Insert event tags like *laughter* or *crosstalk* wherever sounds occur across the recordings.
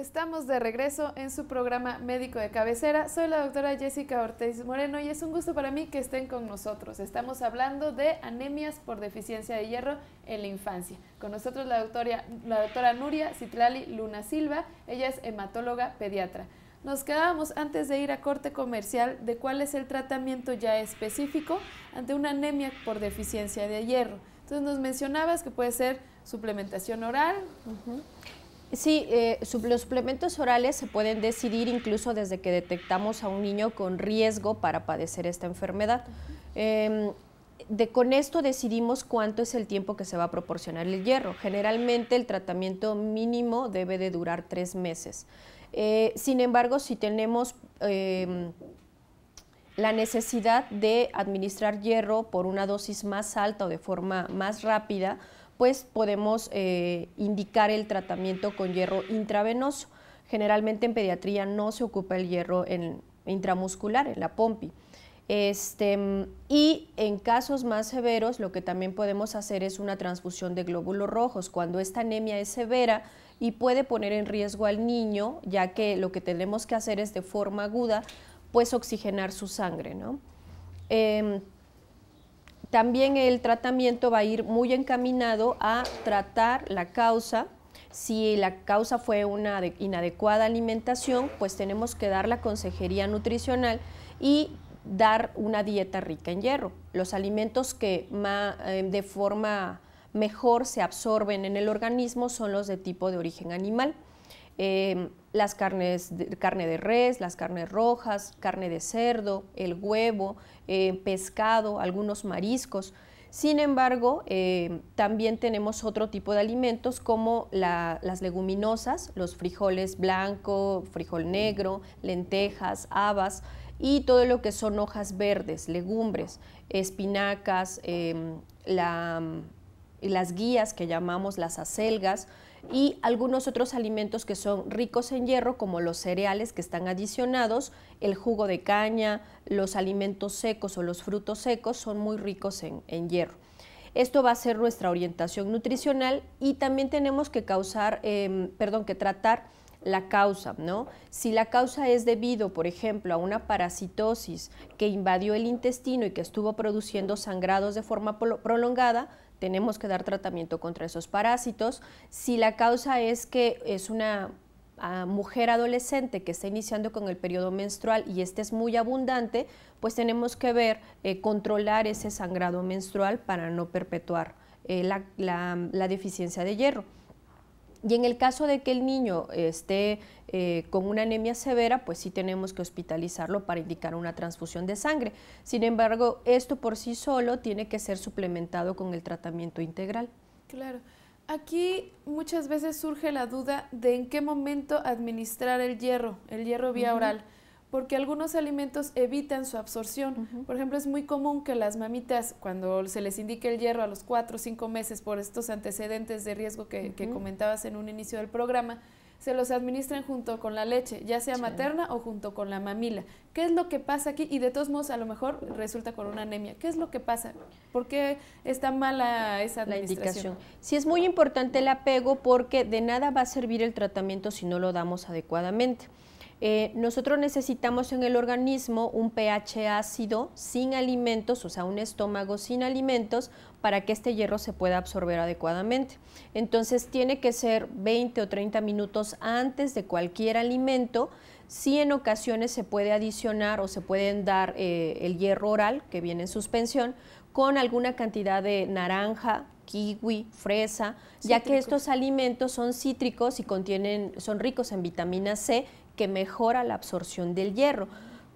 Estamos de regreso en su programa Médico de Cabecera. Soy la doctora Jessica Ortiz Moreno y es un gusto para mí que estén con nosotros. Estamos hablando de anemias por deficiencia de hierro en la infancia. Con nosotros la doctora, la doctora Nuria Citlali Luna Silva. Ella es hematóloga pediatra. Nos quedábamos antes de ir a corte comercial de cuál es el tratamiento ya específico ante una anemia por deficiencia de hierro. Entonces nos mencionabas que puede ser suplementación oral. Sí, eh, los suplementos orales se pueden decidir incluso desde que detectamos a un niño con riesgo para padecer esta enfermedad. Em, con esto decidimos cuánto es el tiempo que se va a proporcionar el hierro. Generalmente el tratamiento mínimo debe de durar tres meses. Eh, sin embargo, si tenemos em, la necesidad de administrar hierro por una dosis más alta o de forma más rápida, pues podemos eh, indicar el tratamiento con hierro intravenoso. Generalmente en pediatría no se ocupa el hierro en, intramuscular, en la pompi. Este, y en casos más severos, lo que también podemos hacer es una transfusión de glóbulos rojos. Cuando esta anemia es severa y puede poner en riesgo al niño, ya que lo que tenemos que hacer es de forma aguda, pues oxigenar su sangre. ¿no? Em, también el tratamiento va a ir muy encaminado a tratar la causa. Si la causa fue una inadecuada alimentación, pues tenemos que dar la consejería nutricional y dar una dieta rica en hierro. Los alimentos que eh, de forma mejor se absorben en el organismo son los de tipo de origen animal. Em, las carnes, de, carne de res, las carnes rojas, carne de cerdo, el huevo, em, pescado, algunos mariscos. Sin embargo, em, también tenemos otro tipo de alimentos como las leguminosas, los frijoles blanco, frijol negro, lentejas, habas y todo lo que son hojas verdes, legumbres, espinacas, las guías que llamamos las acelgas, y algunos otros alimentos que son ricos en hierro, como los cereales que están adicionados, el jugo de caña, los alimentos secos o los frutos secos son muy ricos en, hierro. Esto va a ser nuestra orientación nutricional y también tenemos que causar, em, perdón, que tratar la causa, ¿no? Si la causa es debido, por ejemplo, a una parasitosis que invadió el intestino y que estuvo produciendo sangrados de forma prolongada, tenemos que dar tratamiento contra esos parásitos. Si la causa es que es una ah, mujer adolescente que está iniciando con el periodo menstrual y este es muy abundante, pues tenemos que ver, eh, controlar ese sangrado menstrual para no perpetuar eh, la deficiencia de hierro. Y en el caso de que el niño esté eh, con una anemia severa, pues sí tenemos que hospitalizarlo para indicar una transfusión de sangre. Sin embargo, esto por sí solo tiene que ser suplementado con el tratamiento integral. Claro. Aquí muchas veces surge la duda de en qué momento administrar el hierro, el hierro vía oral porque algunos alimentos evitan su absorción. Por ejemplo, es muy común que las mamitas, cuando se les indique el hierro a los cuatro o cinco meses por estos antecedentes de riesgo que, comentabas en un inicio del programa, se los administren junto con la leche, ya sea materna o junto con la mamila. ¿Qué es lo que pasa aquí? Y de todos modos, a lo mejor resulta con una anemia. ¿Qué es lo que pasa? ¿Por qué está mala esa administración? indicación. Sí, es muy importante el apego porque de nada va a servir el tratamiento si no lo damos adecuadamente. Eh, nosotros necesitamos en el organismo un pH ácido sin alimentos, o sea, un estómago sin alimentos, para que este hierro se pueda absorber adecuadamente. Entonces tiene que ser 20 o 30 minutos antes de cualquier alimento. Si en ocasiones se puede adicionar o se pueden dar eh, el hierro oral, que viene en suspensión, con alguna cantidad de naranja, kiwi, fresa, ya que estos alimentos son cítricos y contienen, son ricos en vitamina C que mejora la absorción del hierro.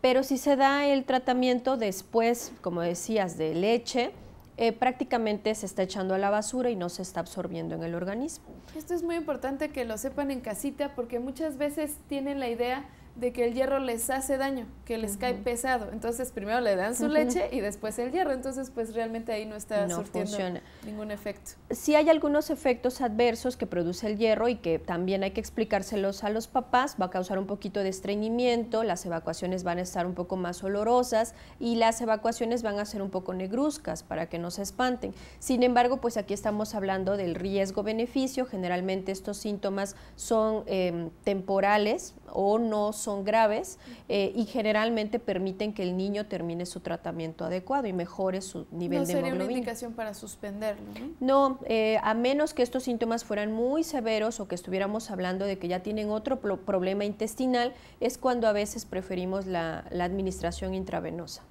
Pero si se da el tratamiento después, como decías, de leche, eh, prácticamente se está echando a la basura y no se está absorbiendo en el organismo. Esto es muy importante que lo sepan en casita porque muchas veces tienen la idea de que el hierro les hace daño, que les cae pesado. Entonces, primero le dan su leche y después el hierro. Entonces, pues realmente ahí no está surtiendo ningún efecto. Sí hay algunos efectos adversos que produce el hierro y que también hay que explicárselos a los papás. Va a causar un poquito de estreñimiento, las evacuaciones van a estar un poco más olorosas y las evacuaciones van a ser un poco negruzcas para que no se espanten. Sin embargo, pues aquí estamos hablando del riesgo-beneficio. Generalmente estos síntomas son em, temporales, o no son graves eh, y generalmente permiten que el niño termine su tratamiento adecuado y mejore su nivel de hemoglobina. ¿No sería una indicación para suspenderlo? No, eh, a menos que estos síntomas fueran muy severos o que estuviéramos hablando de que ya tienen otro problema intestinal, es cuando a veces preferimos la, la administración intravenosa.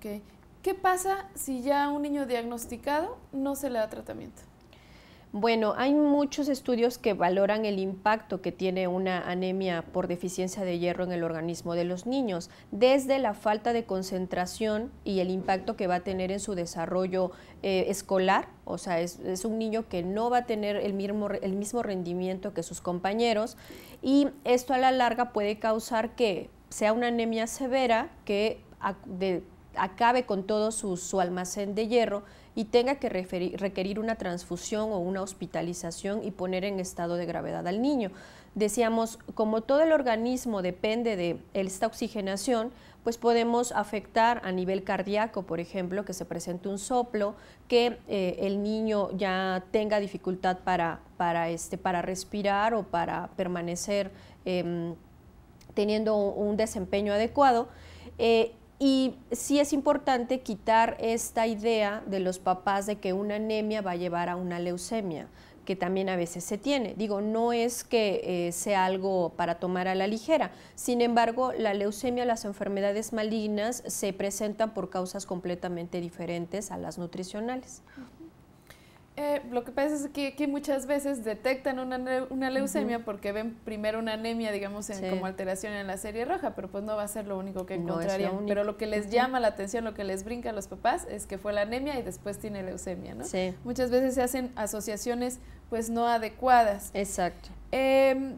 ¿Qué pasa si ya un niño diagnosticado no se le da tratamiento? Bueno, hay muchos estudios que valoran el impacto que tiene una anemia por deficiencia de hierro en el organismo de los niños, desde la falta de concentración y el impacto que va a tener en su desarrollo eh, escolar, o sea, es, un niño que no va a tener el mismo, el mismo rendimiento que sus compañeros y esto a la larga puede causar que sea una anemia severa que acabe con todo su, su almacén de hierro y tenga que requerir una transfusión o una hospitalización y poner en estado de gravedad al niño. Decíamos, como todo el organismo depende de esta oxigenación, pues podemos afectar a nivel cardíaco, por ejemplo, que se presente un soplo, que eh, el niño ya tenga dificultad para, para, este, para respirar o para permanecer em, teniendo un desempeño adecuado. Eh, y sí es importante quitar esta idea de los papás de que una anemia va a llevar a una leucemia que también a veces se tiene. Digo, no es que eh, sea algo para tomar a la ligera. Sin embargo, la leucemia, las enfermedades malignas se presentan por causas completamente diferentes a las nutricionales. Eh, lo que pasa es que, que muchas veces detectan una, una leucemia porque ven primero una anemia, digamos, como alteración en la serie roja, pero pues no va a ser lo único que encontrarían. pero lo que les llama la atención, lo que les brinca a los papás es que fue la anemia y después tiene leucemia, ¿no? Sí. Muchas veces se hacen asociaciones pues no adecuadas. Exacto. Em,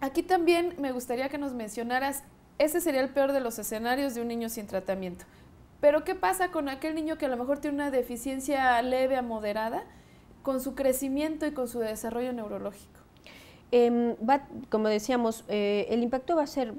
aquí también me gustaría que nos mencionaras, ese sería el peor de los escenarios de un niño sin tratamiento. Pero ¿qué pasa con aquel niño que a lo mejor tiene una deficiencia leve a moderada? con su crecimiento y con su desarrollo neurológico? Em, como decíamos, eh, el impacto va a ser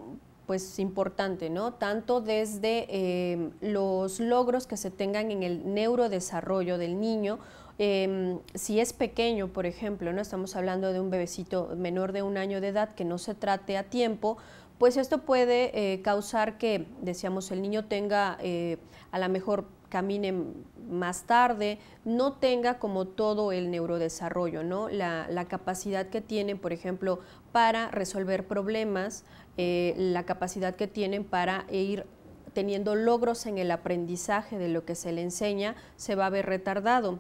pues importante, ¿no? Tanto desde em, los logros que se tengan en el neurodesarrollo del niño, em, si es pequeño, por ejemplo, ¿no? Estamos hablando de un bebecito menor de un año de edad que no se trate a tiempo, pues esto puede eh, causar que, decíamos, el niño tenga eh, a lo mejor caminen más tarde, no tenga como todo el neurodesarrollo, ¿no? La, capacidad que tienen, por ejemplo, para resolver problemas, eh, la capacidad que tienen para ir teniendo logros en el aprendizaje de lo que se le enseña, se va a ver retardado.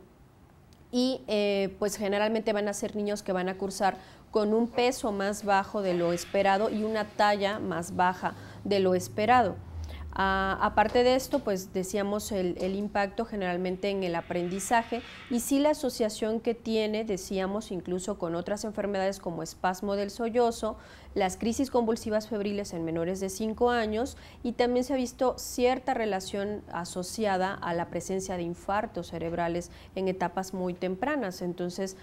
Y eh, pues generalmente van a ser niños que van a cursar con un peso más bajo de lo esperado y una talla más baja de lo esperado. Ah, aparte de esto, pues decíamos el, impacto generalmente en el aprendizaje y sí la asociación que tiene, decíamos incluso con otras enfermedades como espasmo del sollozo, las crisis convulsivas febriles en menores de 5 años y también se ha visto cierta relación asociada a la presencia de infartos cerebrales en etapas muy tempranas. Entonces,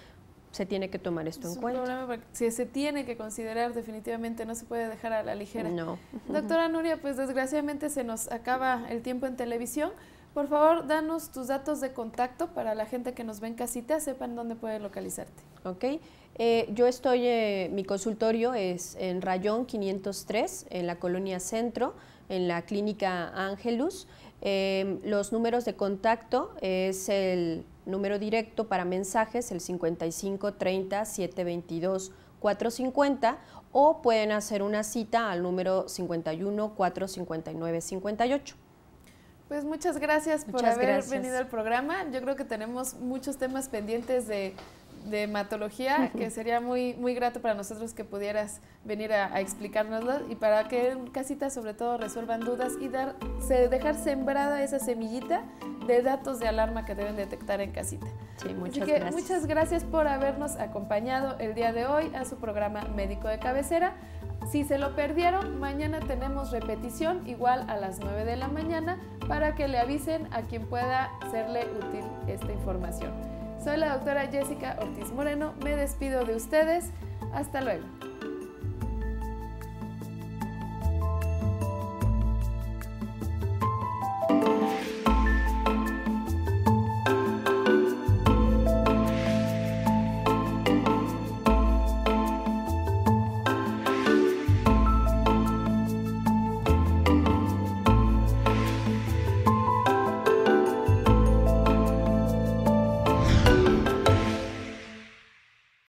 se tiene que tomar esto en cuenta. Problema, si se tiene que considerar, definitivamente no se puede dejar a la ligera. No. *laughs* Doctora Nuria, pues desgraciadamente se nos acaba el tiempo en televisión. Por favor, danos tus datos de contacto para la gente que nos ve en casita, sepan dónde puede localizarte. Ok. Eh, yo estoy, eh, mi consultorio es en Rayón 503, en la colonia Centro, en la clínica Ángelus. Em, los números de contacto es el número directo para mensajes, el 55 30 722 450 o pueden hacer una cita al número 51 459 58. Pues muchas gracias por haber venido al programa. Yo creo que tenemos muchos temas pendientes de de hematología, que sería muy, muy grato para nosotros que pudieras venir a, explicárnoslo y para que en casita sobre todo resuelvan dudas y dar, se, dejar sembrada esa semillita de datos de alarma que deben detectar en casita. muchas gracias. muchas gracias por habernos acompañado el día de hoy a su programa Médico de Cabecera. Si se lo perdieron, mañana tenemos repetición igual a las 9 de la mañana para que le avisen a quien pueda serle útil esta información. Soy la doctora Jessica Ortiz Moreno, me despido de ustedes, hasta luego.